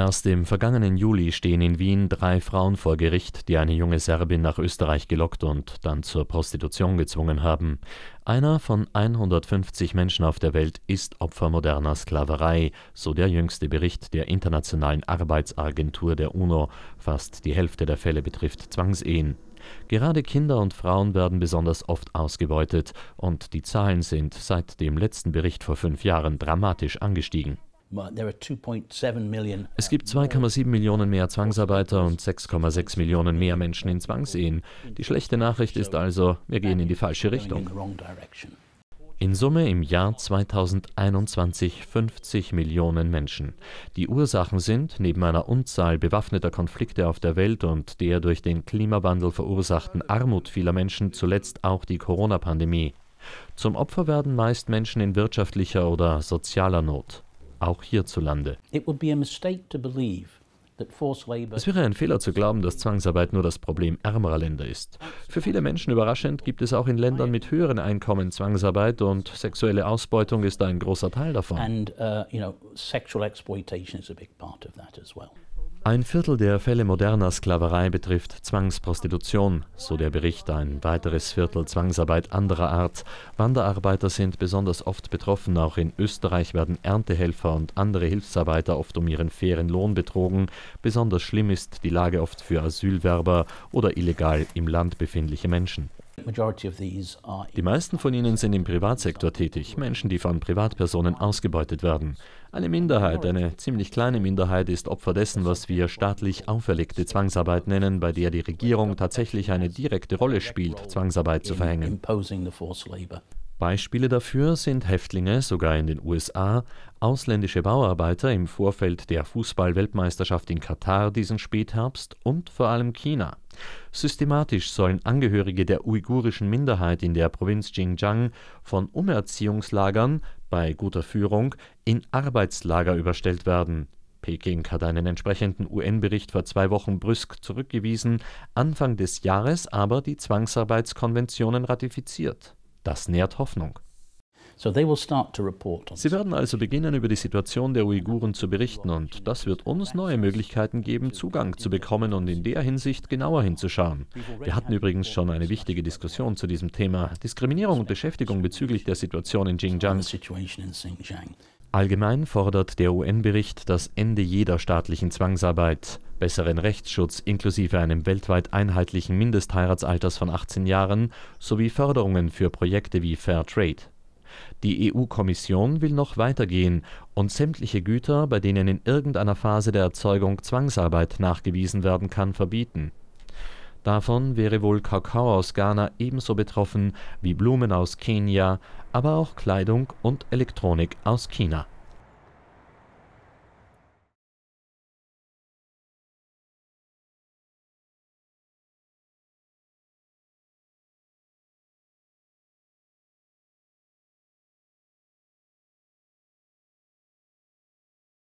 Erst im vergangenen Juli stehen in Wien drei Frauen vor Gericht, die eine junge Serbin nach Österreich gelockt und dann zur Prostitution gezwungen haben. Einer von 150 Menschen auf der Welt ist Opfer moderner Sklaverei, so der jüngste Bericht der Internationalen Arbeitsagentur der UNO. Fast die Hälfte der Fälle betrifft Zwangsehen. Gerade Kinder und Frauen werden besonders oft ausgebeutet, und die Zahlen sind seit dem letzten Bericht vor fünf Jahren dramatisch angestiegen. Es gibt 2,7 uh, Millionen mehr Zwangsarbeiter und 6,6 Millionen mehr Menschen in Zwangsehen. Die schlechte Nachricht ist also, wir gehen in die falsche Richtung. In Summe im Jahr 2021 50 Millionen Menschen. Die Ursachen sind, neben einer Unzahl bewaffneter Konflikte auf der Welt und der durch den Klimawandel verursachten Armut vieler Menschen, zuletzt auch die Corona-Pandemie. Zum Opfer werden meist Menschen in wirtschaftlicher oder sozialer Not auch hierzulande. Es wäre ein Fehler zu glauben, dass Zwangsarbeit nur das Problem ärmerer Länder ist. Für viele Menschen überraschend gibt es auch in Ländern mit höheren Einkommen Zwangsarbeit und sexuelle Ausbeutung ist ein großer Teil davon. And, uh, you know, ein Viertel der Fälle moderner Sklaverei betrifft Zwangsprostitution, so der Bericht. Ein weiteres Viertel Zwangsarbeit anderer Art. Wanderarbeiter sind besonders oft betroffen. Auch in Österreich werden Erntehelfer und andere Hilfsarbeiter oft um ihren fairen Lohn betrogen. Besonders schlimm ist die Lage oft für Asylwerber oder illegal im Land befindliche Menschen. Die meisten von ihnen sind im Privatsektor tätig, Menschen, die von Privatpersonen ausgebeutet werden. Eine Minderheit, eine ziemlich kleine Minderheit ist Opfer dessen, was wir staatlich auferlegte Zwangsarbeit nennen, bei der die Regierung tatsächlich eine direkte Rolle spielt, Zwangsarbeit zu verhängen. Beispiele dafür sind Häftlinge, sogar in den USA, ausländische Bauarbeiter im Vorfeld der Fußballweltmeisterschaft in Katar diesen Spätherbst und vor allem China. Systematisch sollen Angehörige der uigurischen Minderheit in der Provinz Xinjiang von Umerziehungslagern bei guter Führung in Arbeitslager überstellt werden. Peking hat einen entsprechenden UN-Bericht vor zwei Wochen brüsk zurückgewiesen, Anfang des Jahres aber die Zwangsarbeitskonventionen ratifiziert. Das nährt Hoffnung. Sie werden also beginnen, über die Situation der Uiguren zu berichten und das wird uns neue Möglichkeiten geben, Zugang zu bekommen und in der Hinsicht genauer hinzuschauen. Wir hatten übrigens schon eine wichtige Diskussion zu diesem Thema, Diskriminierung und Beschäftigung bezüglich der Situation in Xinjiang. Allgemein fordert der UN-Bericht das Ende jeder staatlichen Zwangsarbeit, besseren Rechtsschutz inklusive einem weltweit einheitlichen Mindestheiratsalters von 18 Jahren sowie Förderungen für Projekte wie Fair Trade. Die EU-Kommission will noch weitergehen und sämtliche Güter, bei denen in irgendeiner Phase der Erzeugung Zwangsarbeit nachgewiesen werden kann, verbieten. Davon wäre wohl Kakao aus Ghana ebenso betroffen wie Blumen aus Kenia, aber auch Kleidung und Elektronik aus China